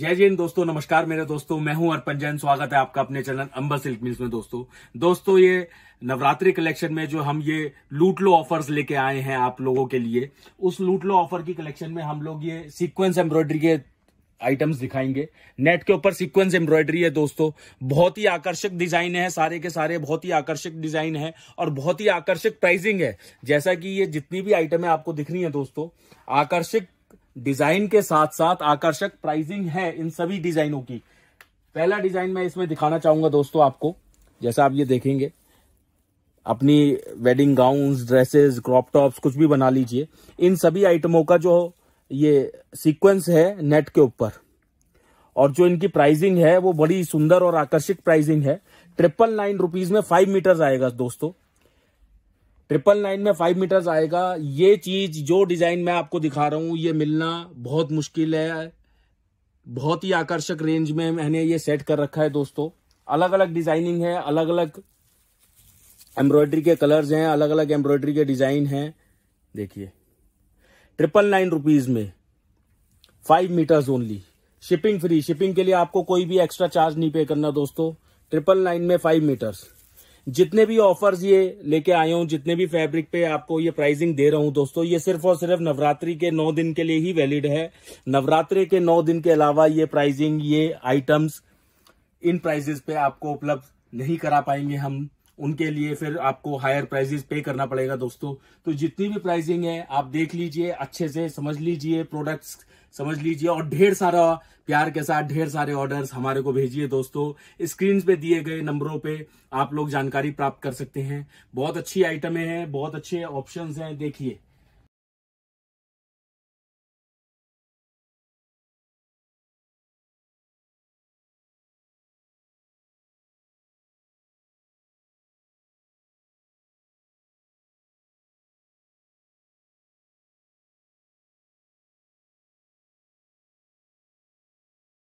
जय जैन दोस्तों नमस्कार मेरे दोस्तों मैं हूं अर्पन जैन स्वागत है आपका अपने चैनल अंबर सिल्क मिल्स में दोस्तों दोस्तों ये नवरात्रि कलेक्शन में जो हम ये लूट लो ऑफर्स लेके आए हैं आप लोगों के लिए उस लूट लो ऑफर की कलेक्शन में हम लोग ये सीक्वेंस एम्ब्रॉयडरी के आइटम्स दिखाएंगे नेट के ऊपर सीक्वेंस एम्ब्रॉयडरी है दोस्तों बहुत ही आकर्षक डिजाइन है सारे के सारे बहुत ही आकर्षक डिजाइन है और बहुत ही आकर्षक प्राइसिंग है जैसा कि ये जितनी भी आइटम है आपको दिख रही है दोस्तों आकर्षक डिजाइन के साथ साथ आकर्षक प्राइसिंग है इन सभी डिजाइनों की पहला डिजाइन मैं इसमें दिखाना चाहूंगा दोस्तों आपको जैसा आप ये देखेंगे अपनी wedding gowns dresses crop tops कुछ भी बना लीजिए इन सभी आइटमों का जो ये सीक्वेंस है नेट के ऊपर और जो इनकी प्राइसिंग है वो बड़ी सुंदर और आकर्षक प्राइसिंग है ट्रिपल नाइन रुपीज में फाइव मीटर आएगा दोस्तों ट्रिपल नाइन में फाइव मीटर्स आएगा ये चीज जो डिजाइन मैं आपको दिखा रहा हूं ये मिलना बहुत मुश्किल है बहुत ही आकर्षक रेंज में मैंने ये सेट कर रखा है दोस्तों अलग अलग डिजाइनिंग है अलग अलग एम्ब्रॉयडरी के कलर्स हैं अलग अलग एम्ब्रॉयडरी के डिजाइन हैं देखिए ट्रिपल नाइन रुपीज में five metres only shipping free shipping के लिए आपको कोई भी एक्स्ट्रा चार्ज नहीं पे करना दोस्तों ट्रिपल नाइन में फाइव मीटर्स जितने भी ऑफर्स ये लेके आया हूँ जितने भी फैब्रिक पे आपको ये प्राइसिंग दे रहा हूँ दोस्तों ये सिर्फ और सिर्फ नवरात्रि के नौ दिन के लिए ही वैलिड है नवरात्रि के नौ दिन के अलावा ये प्राइसिंग ये आइटम्स इन प्राइजेस पे आपको उपलब्ध नहीं करा पाएंगे हम उनके लिए फिर आपको हायर प्राइजेस पे करना पड़ेगा दोस्तों तो जितनी भी प्राइसिंग है आप देख लीजिए अच्छे से समझ लीजिए प्रोडक्ट्स समझ लीजिए और ढेर सारा प्यार के साथ ढेर सारे ऑर्डर्स हमारे को भेजिए दोस्तों स्क्रीन पे दिए गए नंबरों पे आप लोग जानकारी प्राप्त कर सकते हैं बहुत अच्छी आइटमें हैं बहुत अच्छे ऑप्शंस हैं देखिए